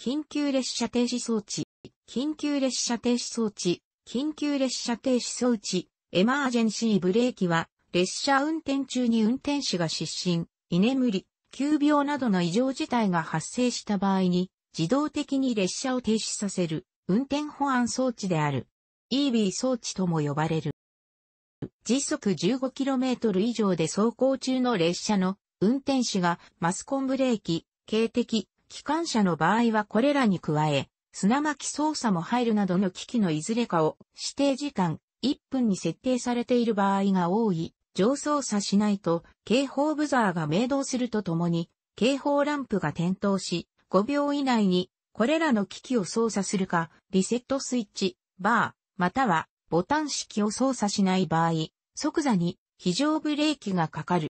緊急列車停止装置、緊急列車停止装置、緊急列車停止装置、エマージェンシーブレーキは、列車運転中に運転士が失神、居眠り、急病などの異常事態が発生した場合に、自動的に列車を停止させる、運転保安装置である。EB 装置とも呼ばれる。時速 15km 以上で走行中の列車の運転士がマスコンブレーキ、警笛、機関車の場合はこれらに加え、砂巻操作も入るなどの機器のいずれかを指定時間1分に設定されている場合が多い。上操作しないと警報ブザーが鳴動するとともに警報ランプが点灯し5秒以内にこれらの機器を操作するかリセットスイッチ、バー、またはボタン式を操作しない場合即座に非常ブレーキがかかる。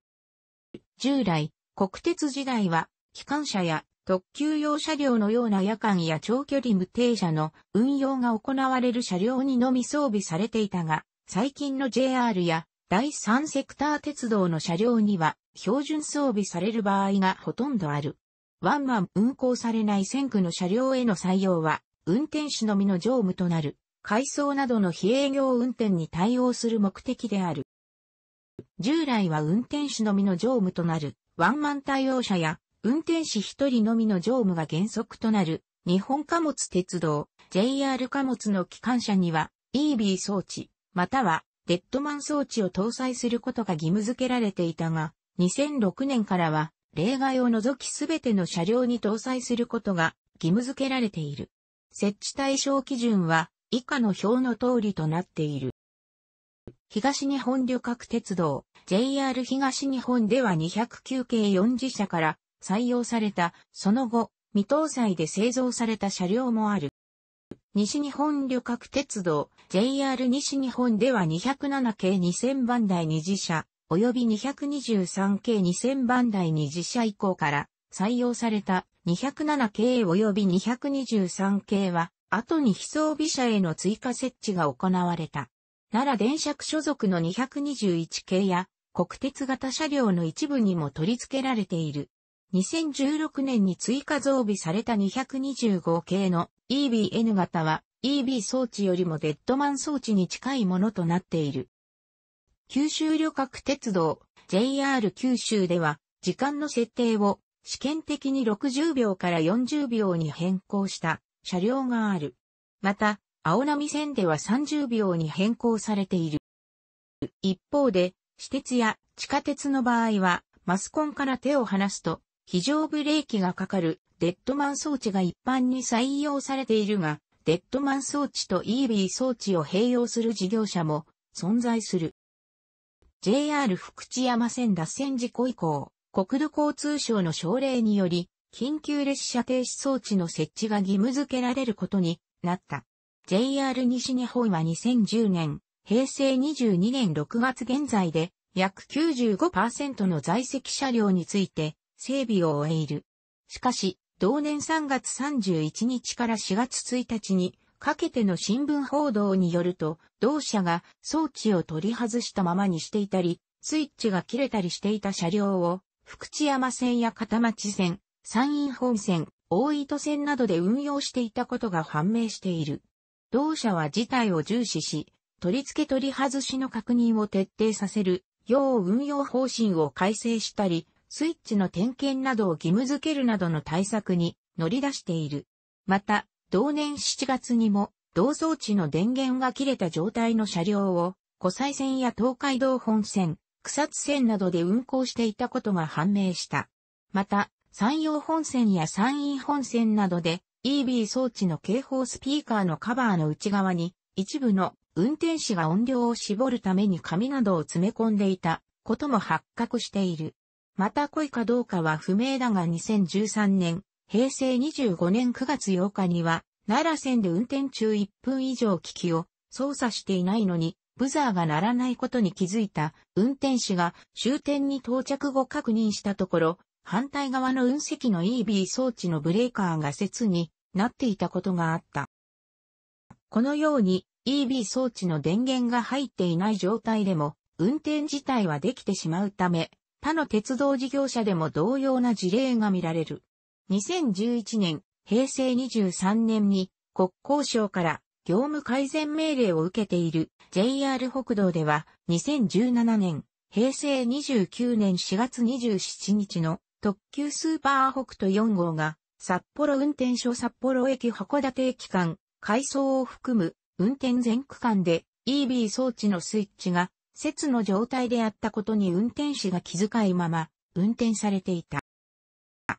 従来国鉄時代は機関車や特急用車両のような夜間や長距離無停車の運用が行われる車両にのみ装備されていたが、最近の JR や第三セクター鉄道の車両には標準装備される場合がほとんどある。ワンマン運行されない線区の車両への採用は、運転手のみの乗務となる、改装などの非営業運転に対応する目的である。従来は運転手のみの乗務となる、ワンマン対応車や運転士一人のみの乗務が原則となる、日本貨物鉄道、JR 貨物の機関車には、EB 装置、または、デッドマン装置を搭載することが義務付けられていたが、2006年からは、例外を除きすべての車両に搭載することが義務付けられている。設置対象基準は、以下の表の通りとなっている。東日本旅客鉄道 JR 東日本では209系4次車から採用された、その後、未搭載で製造された車両もある。西日本旅客鉄道 JR 西日本では207系2000番台に自社、及び223系2000番台に自社以降から採用された207系及び223系は、後に非装備車への追加設置が行われた。奈良電車区所属の221系や国鉄型車両の一部にも取り付けられている。2016年に追加増備された225系の EBN 型は EB 装置よりもデッドマン装置に近いものとなっている。九州旅客鉄道 JR 九州では時間の設定を試験的に60秒から40秒に変更した車両がある。また、青波線では30秒に変更されている。一方で、私鉄や地下鉄の場合はマスコンから手を離すと非常ブレーキがかかるデッドマン装置が一般に採用されているが、デッドマン装置と EB 装置を併用する事業者も存在する。JR 福知山線脱線事故以降、国土交通省の省令により、緊急列車停止装置の設置が義務付けられることになった。JR 西日本は2010年、平成22年6月現在で、約95%の在籍車両について、整備を終える。しかし、同年3月31日から4月1日にかけての新聞報道によると、同社が装置を取り外したままにしていたり、スイッチが切れたりしていた車両を、福知山線や片町線、山陰本線、大糸線などで運用していたことが判明している。同社は事態を重視し、取り付け取り外しの確認を徹底させる、要運用方針を改正したり、スイッチの点検などを義務付けるなどの対策に乗り出している。また、同年7月にも、同装置の電源が切れた状態の車両を、湖西線や東海道本線、草津線などで運行していたことが判明した。また、山陽本線や山陰本線などで、EB 装置の警報スピーカーのカバーの内側に、一部の運転士が音量を絞るために紙などを詰め込んでいたことも発覚している。また故意かどうかは不明だが2013年、平成25年9月8日には、奈良線で運転中1分以上機器を操作していないのに、ブザーが鳴らないことに気づいた運転士が終点に到着後確認したところ、反対側の運石の EB 装置のブレーカーが切になっていたことがあった。このように EB 装置の電源が入っていない状態でも運転自体はできてしまうため、他の鉄道事業者でも同様な事例が見られる。2011年、平成23年に国交省から業務改善命令を受けている JR 北道では2017年、平成29年4月27日の特急スーパー北斗4号が札幌運転所札幌駅函館駅間、改装を含む運転全区間で EB 装置のスイッチが節の状態であったことに運転士が気遣いまま、運転されていた。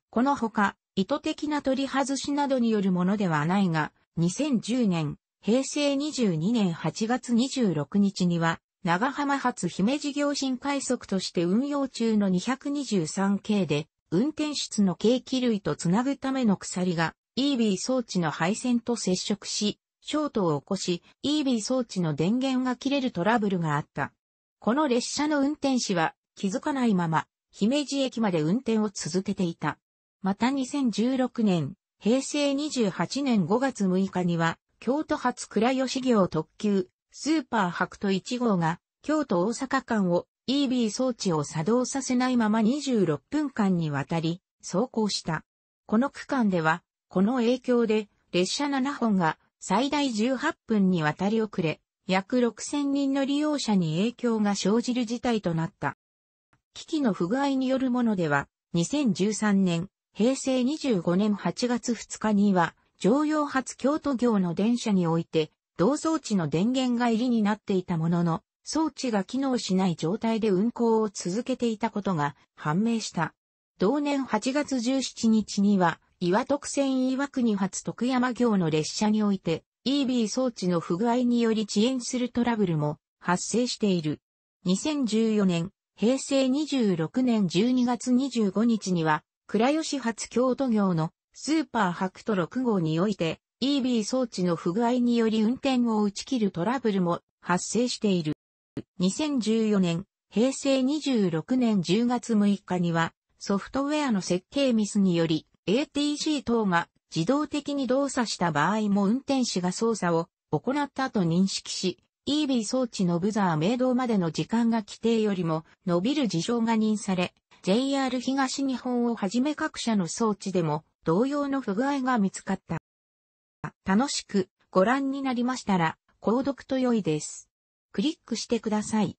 このほか、意図的な取り外しなどによるものではないが、2010年、平成22年8月26日には、長浜発姫事業新快速として運用中の223系で、運転室の軽機類とつなぐための鎖が EB 装置の配線と接触し、ショートを起こし、EB 装置の電源が切れるトラブルがあった。この列車の運転士は気づかないまま、姫路駅まで運転を続けていた。また2016年、平成28年5月6日には、京都発倉吉行特急、スーパー白と1号が、京都大阪間を EB 装置を作動させないまま26分間にわたり、走行した。この区間では、この影響で、列車7本が最大18分にわたり遅れ、約6000人の利用者に影響が生じる事態となった。機器の不具合によるものでは、2013年、平成25年8月2日には、常用発京都業の電車において、同装置の電源が入りになっていたものの、装置が機能しない状態で運行を続けていたことが判明した。同年8月17日には、岩徳線岩国発徳山行の列車において、EB 装置の不具合により遅延するトラブルも発生している。2014年、平成26年12月25日には、倉吉発京都業のスーパーハクト6号において、EB 装置の不具合により運転を打ち切るトラブルも発生している。2014年、平成26年10月6日には、ソフトウェアの設計ミスにより、ATC 等が自動的に動作した場合も運転士が操作を行ったと認識し、EB 装置のブザー明動までの時間が規定よりも伸びる事象が認され、JR 東日本をはじめ各社の装置でも同様の不具合が見つかった。楽しくご覧になりましたら、購読と良いです。クリックしてください。